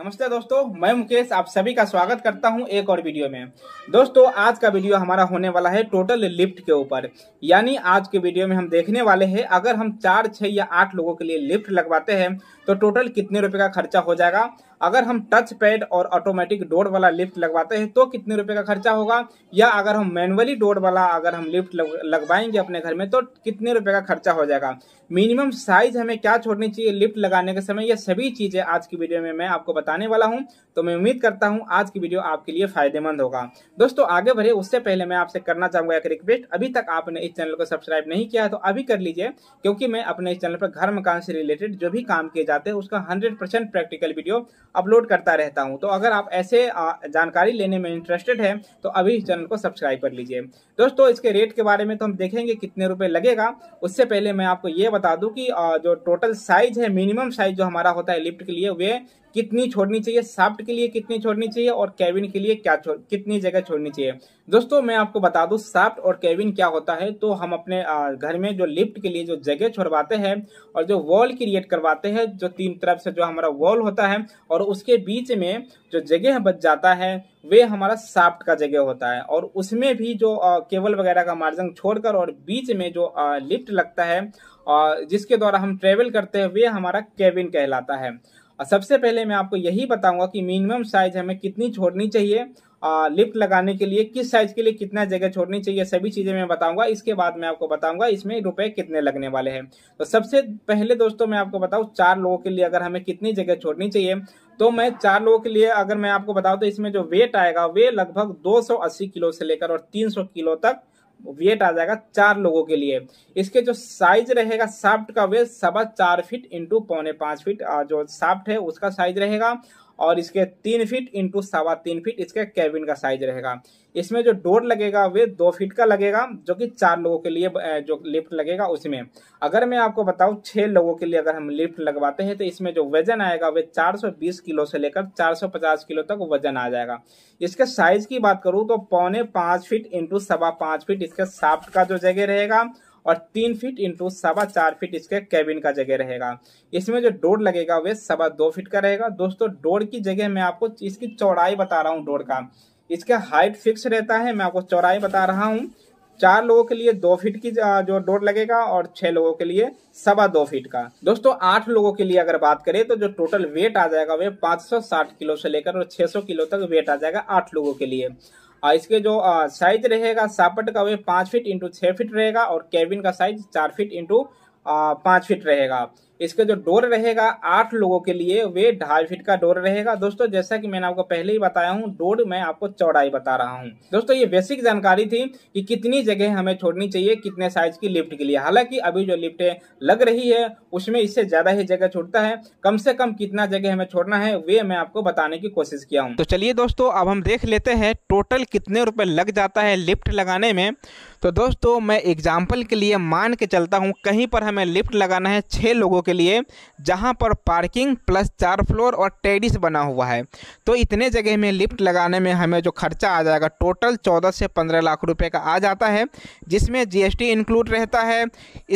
नमस्ते दोस्तों मैं मुकेश आप सभी का स्वागत करता हूं एक और वीडियो में दोस्तों आज का वीडियो हमारा होने वाला है टोटल लिफ्ट के ऊपर यानी आज के वीडियो में हम देखने वाले हैं अगर हम चार छः या आठ लोगों के लिए लिफ्ट लगवाते हैं तो टोटल कितने रुपए का खर्चा हो जाएगा अगर हम टच पैड और ऑटोमेटिक डोर वाला लिफ्ट लगवाते हैं तो कितने रुपए का खर्चा होगा या अगर हम मैनुअली डोर वाला अगर हम लिफ्ट लगवाएंगे अपने घर में तो कितने रुपए का खर्चा हो जाएगा मिनिमम साइज हमें क्या छोड़नी चाहिए लिफ्ट लगाने के समय यह सभी चीजें आज की वीडियो में मैं आपको बताने वाला हूँ तो मैं उम्मीद करता हूँ आज की वीडियो आपके लिए फायदेमंद होगा दोस्तों आगे बढ़े उससे पहले मैं आपसे करना चाहूंगा एक रिक्वेस्ट अभी तक आपने इस चैनल को सब्सक्राइब नहीं किया है तो अभी कर लीजिए क्योंकि मैं अपने इस चैनल पर घर मकान से रिलेटेड जो भी काम किए जाते हैं उसका हंड्रेड प्रैक्टिकल वीडियो अपलोड करता रहता हूँ तो अगर आप ऐसे जानकारी लेने में इंटरेस्टेड है तो अभी इस चैनल को सब्सक्राइब कर लीजिए दोस्तों इसके रेट के बारे में तो हम देखेंगे कितने रुपये लगेगा उससे पहले मैं आपको ये बता दूँ कि जो टोटल साइज है मिनिमम साइज जो हमारा होता है लिफ्ट के लिए वे कितनी छोड़नी चाहिए साफ्ट के लिए कितनी छोड़नी चाहिए और कैबिन के लिए क्या छोड़ कितनी जगह छोड़नी चाहिए दोस्तों मैं आपको बता दूं साफ्ट और कैबिन क्या होता है तो हम अपने घर में जो लिफ्ट के लिए जो जगह छोड़वाते हैं और जो वॉल क्रिएट करवाते हैं जो तीन तरफ से जो हमारा वॉल होता है और उसके बीच में जो जगह बच जाता है वे हमारा साफ्ट का जगह होता है और उसमें भी जो केबल वगैरह का मार्जिन छोड़कर और बीच में जो लिफ्ट लगता है जिसके द्वारा हम ट्रेवल करते हैं वे हमारा केविन कहलाता है और सबसे पहले मैं आपको यही बताऊंगा कि मिनिमम साइज हमें कितनी छोड़नी चाहिए लिफ्ट लगाने के लिए किस साइज के लिए कितना जगह छोड़नी चाहिए सभी चीज़ें मैं बताऊंगा इसके बाद मैं आपको बताऊंगा इसमें रुपए कितने लगने वाले हैं तो सबसे पहले दोस्तों मैं आपको बताऊँ चार लोगों के लिए अगर हमें कितनी जगह छोड़नी चाहिए तो मैं चार लोगों के लिए अगर मैं आपको बताऊं तो इसमें जो वेट आएगा वे लगभग दो किलो से लेकर और तीन किलो तक वेट आ जाएगा चार लोगों के लिए इसके जो साइज रहेगा साफ्ट का वेट सवा चार फीट इंटू पौने पांच फीट जो साफ्ट है उसका साइज रहेगा और इसके तीन फीट इंटू सवा तीन फीट इसके कैबिन का साइज रहेगा इसमें जो डोर लगेगा वे दो फीट का लगेगा जो कि चार लोगों के लिए जो लिफ्ट लगेगा उसमें अगर मैं आपको बताऊँ छह लोगों के लिए अगर हम लिफ्ट लगवाते हैं तो इसमें जो वजन आएगा वे 420 किलो से लेकर 450 किलो तक वजन आ जाएगा इसके साइज की बात करूँ तो पौने पाँच फीट इंटू सवा पाँच फीट इसके साफ्ट का जो जगह रहेगा और तीन फीट इंटू सवा चार फीट इसके कैबिन का जगह रहेगा इसमें जो डोर लगेगा वह सवा दो फीट का रहेगा दोस्तों डोर की जगह मैं आपको इसकी चौड़ाई बता रहा हूँ डोर का इसका हाइट फिक्स रहता है मैं आपको चौड़ाई बता रहा हूँ चार लोगों के लिए दो फीट की जो डोर लगेगा और छह लोगों के लिए सवा दो फीट का दोस्तों आठ लोगों के लिए अगर बात करें तो जो टोटल वेट आ जाएगा वे 560 किलो से लेकर और 600 किलो तक वेट आ जाएगा आठ लोगों के लिए और इसके जो साइज रहेगा सापट का वे पाँच फिट इंटू छः फिट रहेगा और केबिन का साइज चार फिट इंटू पाँच फिट रहेगा इसका जो डोर रहेगा आठ लोगों के लिए वे ढाई फीट का डोर रहेगा दोस्तों जैसा कि मैंने आपको पहले ही बताया हूँ डोर मैं आपको चौड़ाई बता रहा हूँ दोस्तों ये बेसिक जानकारी थी कि कितनी जगह हमें छोड़नी चाहिए कितने साइज की लिफ्ट के लिए हालांकि अभी जो लिफ्टें लग रही है उसमें इससे ज्यादा ही जगह छोड़ता है कम से कम कितना जगह हमें छोड़ना है वे मैं आपको बताने की कोशिश किया हूँ तो चलिए दोस्तों अब हम देख लेते हैं टोटल कितने रुपए लग जाता है लिफ्ट लगाने में तो दोस्तों मैं एग्जाम्पल के लिए मान के चलता हूँ कहीं पर हमें लिफ्ट लगाना है छह लोगों के लिए जहाँ पर पार्किंग प्लस चार फ्लोर और टेरिस बना हुआ है तो इतने जगह में लिफ्ट लगाने में हमें जो खर्चा आ जाएगा टोटल चौदह से पंद्रह लाख रुपये का आ जाता है जिसमें जीएसटी इंक्लूड रहता है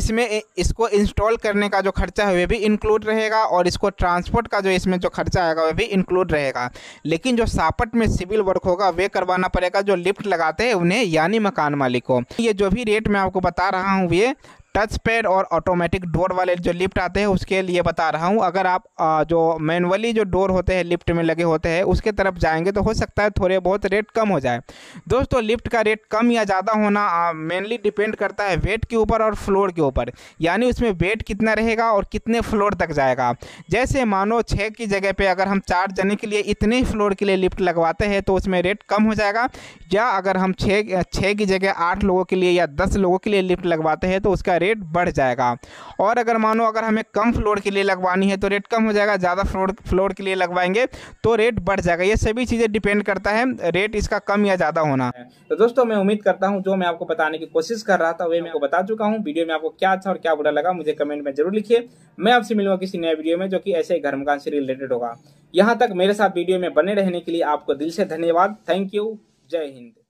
इसमें इसको इंस्टॉल करने का जो खर्चा है वह भी इंक्लूड रहेगा और इसको ट्रांसपोर्ट का जो इसमें जो खर्चा आएगा वह भी इंक्लूड रहेगा लेकिन जो सापट में सिविल वर्क होगा वे करवाना पड़ेगा जो लिफ्ट लगाते हैं उन्हें यानी मकान मालिक को ये जो भी रेट मैं आपको बता रहा हूँ ये टच पैड और ऑटोमेटिक डोर वाले जो लिफ्ट आते हैं उसके लिए बता रहा हूँ अगर आप जो मैनुअली जो डोर होते हैं लिफ्ट में लगे होते हैं उसके तरफ जाएंगे तो हो सकता है थोड़े बहुत रेट कम हो जाए दोस्तों लिफ्ट का रेट कम या ज़्यादा होना मेनली डिपेंड करता है वेट के ऊपर और फ्लोर के ऊपर यानी उसमें वेट कितना रहेगा और कितने फ्लोर तक जाएगा जैसे मानो छः की जगह पर अगर हम चार जने के लिए इतने फ्लोर के लिए लिफ्ट लगवाते हैं तो उसमें रेट कम हो जाएगा या अगर हम छः छः की जगह आठ लोगों के लिए या दस लोगों के लिए लिफ्ट लगवाते हैं तो उसका रेट बढ़ जाएगा और अगर मानो अगर हमें कम फ्लोर के लिए लगवानी है तो रेट कम हो जाएगा ज़्यादा फ्लोर फ्लोर के लिए लगवाएंगे तो रेट बढ़ जाएगा ये सभी चीज़ें डिपेंड करता है रेट इसका कम या ज़्यादा होना तो दोस्तों मैं उम्मीद करता हूँ जो मैं आपको बताने की कोशिश कर रहा था वही मैं आपको बता चुका हूँ वीडियो में आपको क्या अच्छा और क्या बुरा लगा मुझे कमेंट में जरूर लिखिए मैं आपसे मिलूंगा किसी नए वीडियो में जो कि ऐसे ही घरमकान से रिलेटेड होगा यहाँ तक मेरे साथ वीडियो में बने रहने के लिए आपको दिल से धन्यवाद थैंक यू जय हिंद